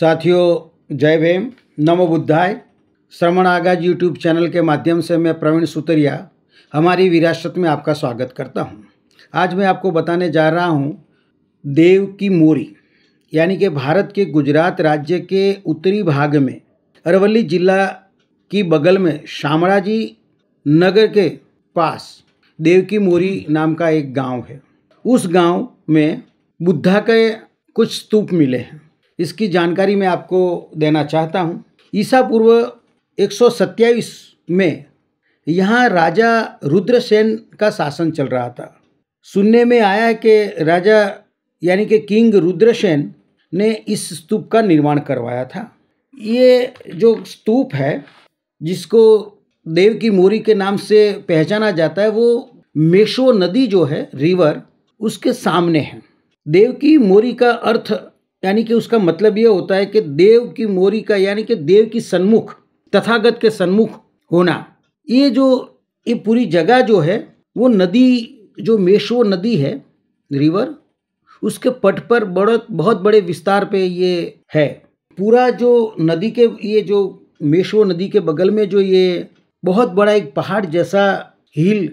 साथियों जय भीम नमो बुद्धाय श्रवण आगाज यूट्यूब चैनल के माध्यम से मैं प्रवीण सुतरिया हमारी विरासत में आपका स्वागत करता हूँ आज मैं आपको बताने जा रहा हूँ देव की मोरी यानी कि भारत के गुजरात राज्य के उत्तरी भाग में अरवली जिला की बगल में शामराजी नगर के पास देव की मोरी नाम का एक गांव है उस गाँव में बुद्धा के कुछ स्तूप मिले हैं इसकी जानकारी मैं आपको देना चाहता हूँ ईसा पूर्व एक में यहाँ राजा रुद्रसेन का शासन चल रहा था सुनने में आया है कि राजा यानी कि किंग रुद्रसेन ने इस स्तूप का निर्माण करवाया था ये जो स्तूप है जिसको देव की मोरी के नाम से पहचाना जाता है वो मेशो नदी जो है रिवर उसके सामने है देव की मोरी का अर्थ यानी कि उसका मतलब यह होता है कि देव की मोरी का यानी कि देव की सन्मुख तथागत के सन्मुख होना ये जो ये पूरी जगह जो है वो नदी जो मेशो नदी है रिवर उसके पट पर बड़ बहुत बड़े विस्तार पे ये है पूरा जो नदी के ये जो मेशो नदी के बगल में जो ये बहुत बड़ा एक पहाड़ जैसा हिल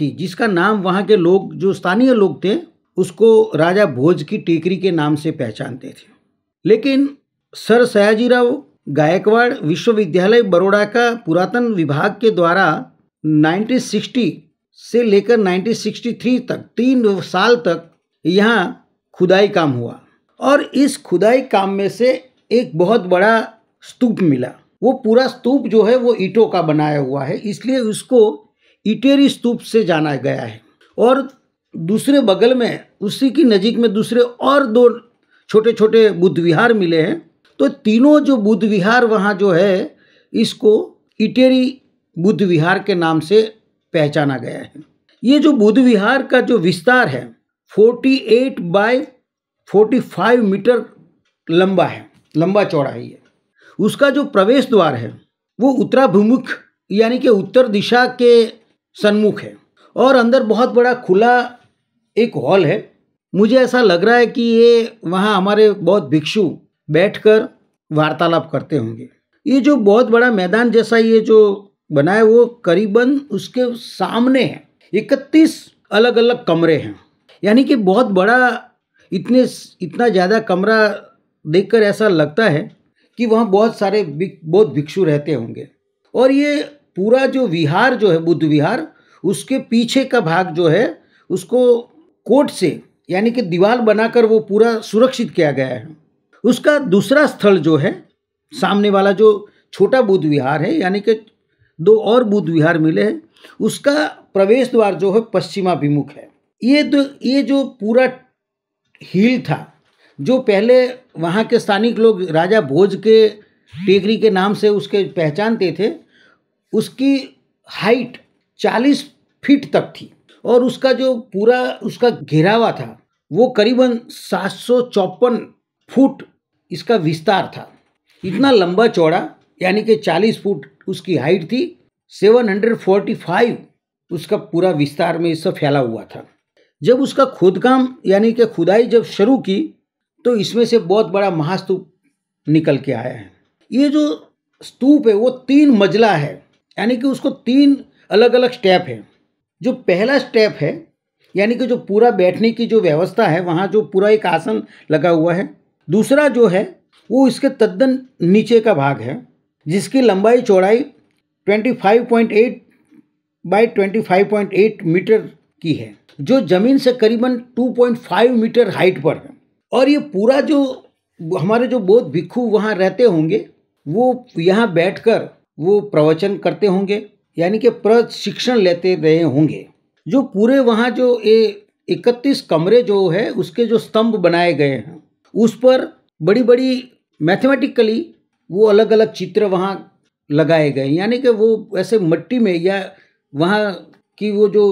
थी जिसका नाम वहाँ के लोग जो स्थानीय लोग थे उसको राजा भोज की टेकरी के नाम से पहचानते थे लेकिन सर सयाजीराव गायकवाड़ विश्वविद्यालय बड़ौड़ा का पुरातन विभाग के द्वारा 1960 से लेकर 1963 तक तीन साल तक यहाँ खुदाई काम हुआ और इस खुदाई काम में से एक बहुत बड़ा स्तूप मिला वो पूरा स्तूप जो है वो ईटों का बनाया हुआ है इसलिए उसको ईटेरी स्तूप से जाना गया है और दूसरे बगल में उसी की नज़ीक में दूसरे और दो छोटे छोटे बुद्ध विहार मिले हैं तो तीनों जो बुद्ध विहार वहाँ जो है इसको इटेरी बुद्ध विहार के नाम से पहचाना गया है ये जो बुद्ध विहार का जो विस्तार है 48 बाय फोर्टी मीटर लंबा है लंबा चौड़ा है ये उसका जो प्रवेश द्वार है वो उत्तराभिमुख यानी कि उत्तर दिशा के सन्मुख है और अंदर बहुत बड़ा खुला एक हॉल है मुझे ऐसा लग रहा है कि ये वहाँ हमारे बौद्ध भिक्षु बैठकर वार्तालाप करते होंगे ये जो बहुत बड़ा मैदान जैसा ये जो बना है वो करीबन उसके सामने है इकतीस अलग अलग कमरे हैं यानी कि बहुत बड़ा इतने इतना ज़्यादा कमरा देखकर ऐसा लगता है कि वहाँ बहुत सारे बहुत भिक्षु रहते होंगे और ये पूरा जो विहार जो है बुद्ध विहार उसके पीछे का भाग जो है उसको कोट से यानी कि दीवार बनाकर वो पूरा सुरक्षित किया गया है उसका दूसरा स्थल जो है सामने वाला जो छोटा बुद्ध विहार है यानी कि दो और बुद्ध विहार मिले हैं उसका प्रवेश द्वार जो है पश्चिमाभिमुख है ये तो ये जो पूरा हिल था जो पहले वहाँ के स्थानिक लोग राजा भोज के टेकरी के नाम से उसके पहचानते थे उसकी हाइट चालीस फीट तक थी और उसका जो पूरा उसका घेरावा था वो करीबन सात सौ चौपन फुट इसका विस्तार था इतना लंबा चौड़ा यानी कि चालीस फुट उसकी हाइट थी सेवन हंड्रेड फोर्टी फाइव उसका पूरा विस्तार में इससे फैला हुआ था जब उसका खोदकाम यानी कि खुदाई जब शुरू की तो इसमें से बहुत बड़ा महास्तूप निकल के आया है ये जो स्तूप है वो तीन मजला है यानी कि उसको तीन अलग अलग स्टेप हैं जो पहला स्टेप है यानी कि जो पूरा बैठने की जो व्यवस्था है वहाँ जो पूरा एक आसन लगा हुआ है दूसरा जो है वो इसके तद्दन नीचे का भाग है जिसकी लंबाई चौड़ाई 25.8 बाय 25.8 मीटर की है जो ज़मीन से करीबन 2.5 मीटर हाइट पर है और ये पूरा जो हमारे जो बौद्ध भिक्खु वहाँ रहते होंगे वो यहाँ बैठकर वो प्रवचन करते होंगे यानी कि प्रशिक्षण लेते रहे होंगे जो पूरे वहाँ जो ये इकतीस कमरे जो है उसके जो स्तंभ बनाए गए हैं उस पर बड़ी बड़ी मैथमेटिकली वो अलग अलग चित्र वहाँ लगाए गए यानी कि वो ऐसे मट्टी में या वहाँ की वो जो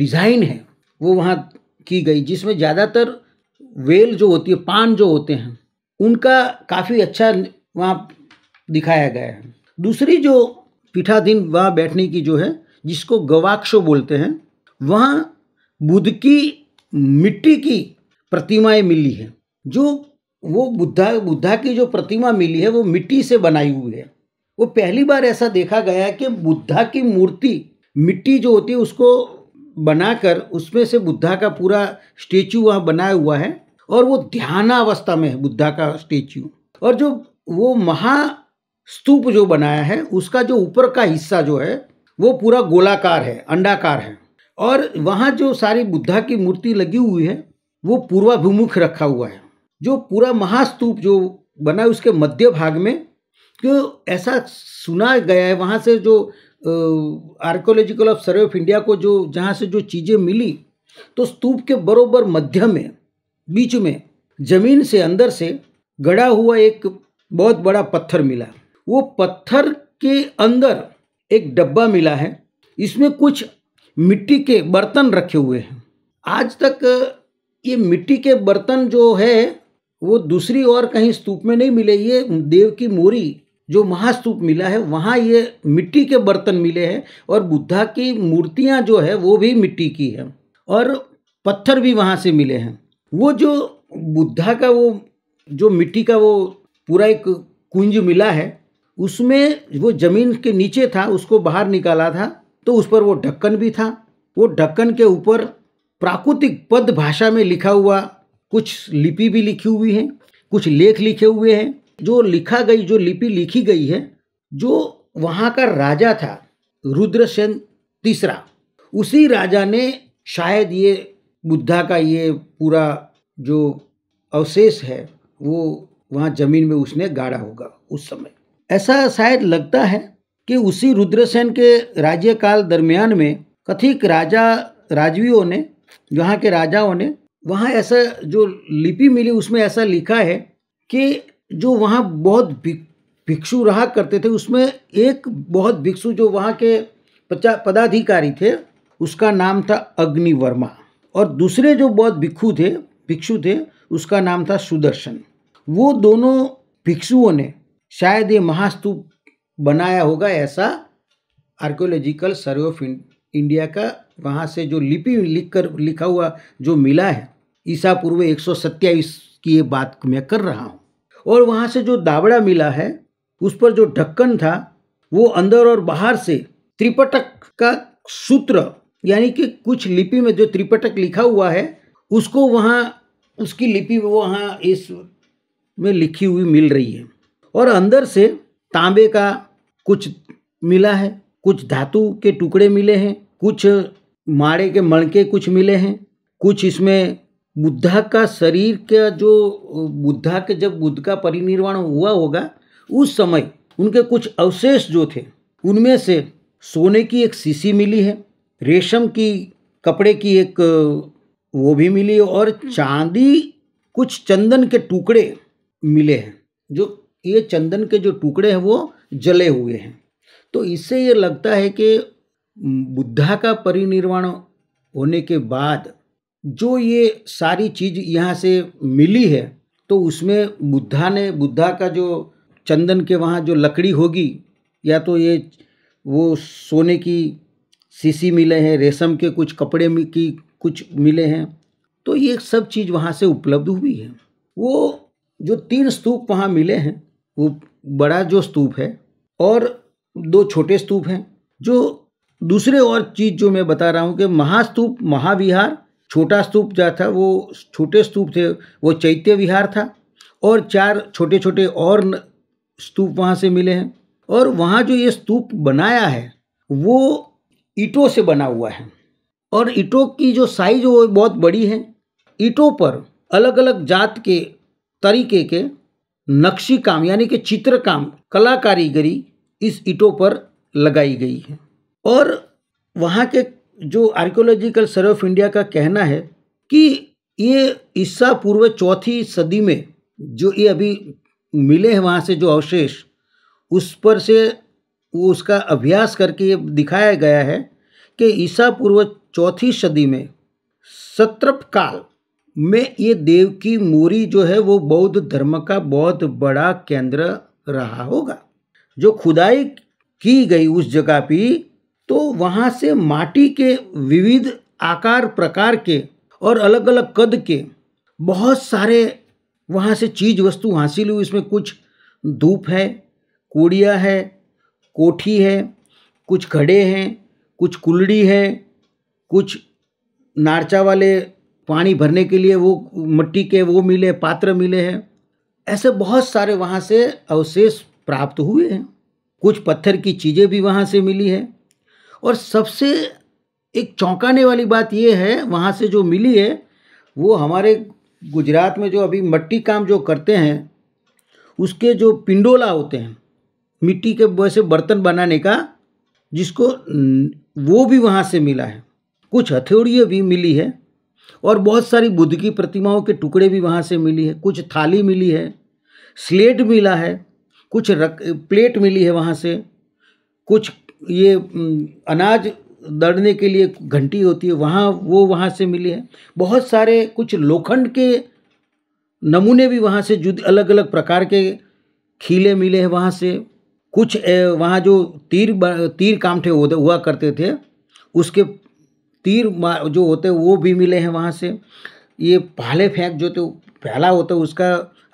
डिज़ाइन है वो वहाँ की गई जिसमें ज़्यादातर वेल जो होती है पान जो होते हैं उनका काफ़ी अच्छा वहाँ दिखाया गया है दूसरी जो पीठाधीन वहाँ बैठने की जो है जिसको गवाक्षो बोलते हैं वहाँ बुद्ध की मिट्टी की प्रतिमाएं मिली है जो वो बुद्धा बुद्धा की जो प्रतिमा मिली है वो मिट्टी से बनाई हुई है वो पहली बार ऐसा देखा गया है कि बुद्धा की मूर्ति मिट्टी जो होती है उसको बनाकर उसमें से बुद्धा का पूरा स्टेचू वहाँ बनाया हुआ है और वो ध्यानावस्था में है बुद्धा का स्टेच्यू और जो वो महा स्तूप जो बनाया है उसका जो ऊपर का हिस्सा जो है वो पूरा गोलाकार है अंडाकार है और वहाँ जो सारी बुद्धा की मूर्ति लगी हुई है वो पूर्वाभिमुख रखा हुआ है जो पूरा महास्तूप जो बना है उसके मध्य भाग में क्यों ऐसा सुना गया है वहाँ से जो archaeological of survey of India को जो जहाँ से जो चीज़ें मिली तो स्तूप के बरोबर मध्य में बीच में जमीन से अंदर से गड़ा हुआ एक बहुत बड़ा पत्थर मिला वो पत्थर के अंदर एक डब्बा मिला है इसमें कुछ मिट्टी के बर्तन रखे हुए हैं आज तक ये मिट्टी के बर्तन जो है वो दूसरी और कहीं स्तूप में नहीं मिले ये देव की मोरी जो महास्तूप मिला है वहाँ ये मिट्टी के बर्तन मिले हैं और बुद्धा की मूर्तियाँ जो है वो भी मिट्टी की है और पत्थर भी वहाँ से मिले हैं वो जो बुद्धा का वो जो मिट्टी का वो पूरा एक कुंज मिला है उसमें वो ज़मीन के नीचे था उसको बाहर निकाला था तो उस पर वो ढक्कन भी था वो ढक्कन के ऊपर प्राकृतिक पद भाषा में लिखा हुआ कुछ लिपि भी लिखी हुई है कुछ लेख लिखे हुए हैं जो लिखा गई जो लिपि लिखी गई है जो वहाँ का राजा था रुद्रसेन तीसरा उसी राजा ने शायद ये बुद्धा का ये पूरा जो अवशेष है वो वहाँ ज़मीन में उसने गाड़ा होगा उस समय ऐसा शायद लगता है कि उसी रुद्रसेन के राज्यकाल दरमियान में कथिक राजा राजवियों ने जहाँ के राजाओं ने वहाँ ऐसा जो लिपि मिली उसमें ऐसा लिखा है कि जो वहाँ बहुत भिक्षु रहा करते थे उसमें एक बहुत भिक्षु जो वहाँ के पचा पदाधिकारी थे उसका नाम था अग्निवर्मा और दूसरे जो बहुत भिक्षु थे भिक्षु थे उसका नाम था सुदर्शन वो दोनों भिक्षुओं ने शायद ये महास्तूप बनाया होगा ऐसा आर्कियोलॉजिकल सर्वे ऑफ इंडिया का वहाँ से जो लिपि लिख कर लिखा हुआ जो मिला है ईसा पूर्व एक की ये बात मैं कर रहा हूँ और वहाँ से जो दावड़ा मिला है उस पर जो ढक्कन था वो अंदर और बाहर से त्रिपटक का सूत्र यानी कि कुछ लिपि में जो त्रिपटक लिखा हुआ है उसको वहाँ उसकी लिपि वहाँ इस में लिखी हुई मिल रही है और अंदर से तांबे का कुछ मिला है कुछ धातु के टुकड़े मिले हैं कुछ माड़े के मणके कुछ मिले हैं कुछ इसमें बुद्धा का शरीर का जो बुद्धा के जब बुद्ध का परिनिर्वाण हुआ होगा उस समय उनके कुछ अवशेष जो थे उनमें से सोने की एक सीसी मिली है रेशम की कपड़े की एक वो भी मिली और चांदी कुछ चंदन के टुकड़े मिले हैं जो ये चंदन के जो टुकड़े हैं वो जले हुए हैं तो इससे ये लगता है कि बुद्धा का परिनिर्वाण होने के बाद जो ये सारी चीज़ यहाँ से मिली है तो उसमें बुद्धा ने बुद्धा का जो चंदन के वहाँ जो लकड़ी होगी या तो ये वो सोने की सीसी मिले हैं रेशम के कुछ कपड़े की कुछ मिले हैं तो ये सब चीज़ वहाँ से उपलब्ध हुई है वो जो तीन स्तूप वहाँ मिले हैं बड़ा जो स्तूप है और दो छोटे स्तूप हैं जो दूसरे और चीज़ जो मैं बता रहा हूँ कि महास्तूप महाविहार छोटा स्तूप जो था वो छोटे स्तूप थे वो चैत्य विहार था और चार छोटे छोटे और स्तूप वहाँ से मिले हैं और वहाँ जो ये स्तूप बनाया है वो ईटों से बना हुआ है और ईटों की जो साइज वो बहुत बड़ी है ईटों पर अलग अलग जात के तरीके के नक्शी काम यानी कि चित्र काम कला कारीगरी इस ईटों पर लगाई गई है और वहाँ के जो आर्कियोलॉजिकल सर्वे ऑफ इंडिया का कहना है कि ये ईसा पूर्व चौथी सदी में जो ये अभी मिले हैं वहाँ से जो अवशेष उस पर से वो उसका अभ्यास करके ये दिखाया गया है कि ईसा पूर्व चौथी सदी में सत्रप काल में ये देव की मोरी जो है वो बौद्ध धर्म का बहुत बड़ा केंद्र रहा होगा जो खुदाई की गई उस जगह पे तो वहाँ से माटी के विविध आकार प्रकार के और अलग अलग कद के बहुत सारे वहाँ से चीज वस्तु हासिल हुई इसमें कुछ धूप है कोड़िया है कोठी है कुछ खड़े हैं कुछ कुलड़ी है कुछ नारचा वाले पानी भरने के लिए वो मिट्टी के वो मिले पात्र मिले हैं ऐसे बहुत सारे वहाँ से अवशेष प्राप्त हुए हैं कुछ पत्थर की चीज़ें भी वहाँ से मिली है और सबसे एक चौंकाने वाली बात ये है वहाँ से जो मिली है वो हमारे गुजरात में जो अभी मट्टी काम जो करते हैं उसके जो पिंडोला होते हैं मिट्टी के वैसे बर्तन बनाने का जिसको वो भी वहाँ से मिला है कुछ हथौड़ियाँ भी मिली है और बहुत सारी बुद्ध की प्रतिमाओं के टुकड़े भी वहाँ से मिली है कुछ थाली मिली है स्लेट मिला है कुछ रक प्लेट मिली है वहाँ से कुछ ये अनाज दड़ने के लिए घंटी होती है वहाँ वो वहाँ से मिली है बहुत सारे कुछ लोखंड के नमूने भी वहाँ से जुद अलग अलग प्रकार के खीले मिले हैं वहाँ से कुछ वहाँ जो तीर तीर कामठे हुआ करते थे उसके तीर जो होते हैं वो भी मिले हैं वहाँ से ये पहले फेंक जो तो पहला होता है उसका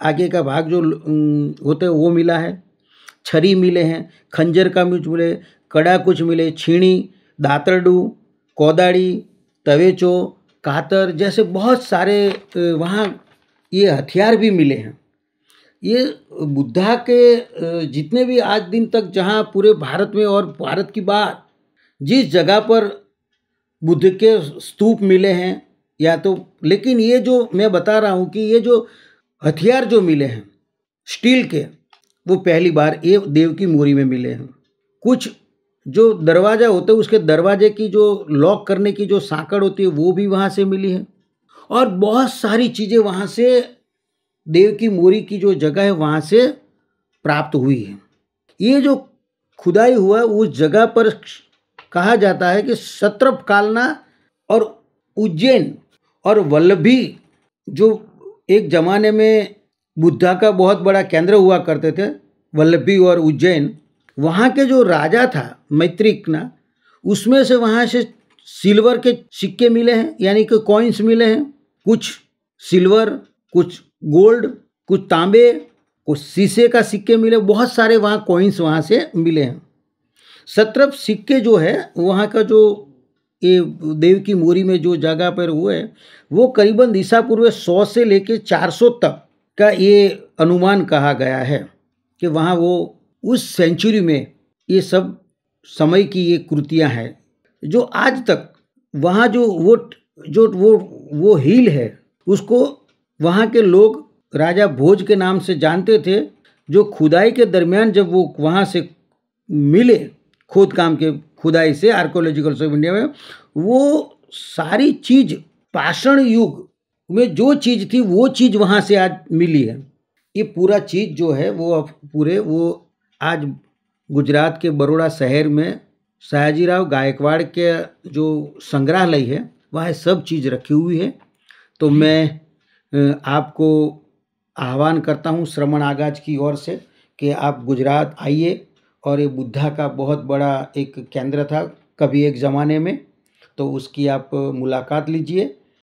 आगे का भाग जो होते है वो मिला है छरी मिले हैं खंजर का मिर्च मिले कड़ा कुछ मिले छीणी दातरडू कोदाड़ी तवेचो कातर जैसे बहुत सारे वहाँ ये हथियार भी मिले हैं ये बुद्धा के जितने भी आज दिन तक जहाँ पूरे भारत में और भारत की बात जिस जगह पर बुद्ध के स्तूप मिले हैं या तो लेकिन ये जो मैं बता रहा हूँ कि ये जो हथियार जो मिले हैं स्टील के वो पहली बार ये देव की मोरी में मिले हैं कुछ जो दरवाज़ा होता है उसके दरवाजे की जो लॉक करने की जो साकड़ होती है वो भी वहाँ से मिली है और बहुत सारी चीज़ें वहाँ से देव की मोरी की जो जगह है वहाँ से प्राप्त हुई है ये जो खुदाई हुआ उस जगह पर कहा जाता है कि सत्रप कालना और उज्जैन और वल्लभी जो एक ज़माने में बुद्धा का बहुत बड़ा केंद्र हुआ करते थे वल्लभी और उज्जैन वहाँ के जो राजा था मैत्रिक ना उसमें से वहाँ से सिल्वर के सिक्के मिले हैं यानी कि कॉइन्स मिले हैं कुछ सिल्वर कुछ गोल्ड कुछ तांबे कुछ शीशे का सिक्के मिले बहुत सारे वहाँ कॉइन्स वहाँ से मिले हैं सत्रप सिक्के जो है वहाँ का जो ये देव की मोरी में जो जगह पर हुए है वो करीबन दिशा पूर्व सौ से लेके चार सौ तक का ये अनुमान कहा गया है कि वहाँ वो उस सेंचुरी में ये सब समय की ये कृतियाँ हैं जो आज तक वहाँ जो वो जो वो वो हील है उसको वहाँ के लोग राजा भोज के नाम से जानते थे जो खुदाई के दरमियान जब वो वहाँ से मिले खोद काम के खुदाई से आर्कोलॉजिकल सर्वे इंडिया में वो सारी चीज पाषण युग में जो चीज थी वो चीज वहाँ से आज मिली है ये पूरा चीज जो है वो पूरे वो आज गुजरात के बड़ोड़ा शहर में सयाजीराव गायकवाड़ के जो संग्रहालय है वहाँ सब चीज़ रखी हुई है तो मैं आपको आह्वान करता हूँ श्रवण आगाज की ओर से कि आप गुजरात आइए और ये बुद्धा का बहुत बड़ा एक केंद्र था कभी एक ज़माने में तो उसकी आप मुलाकात लीजिए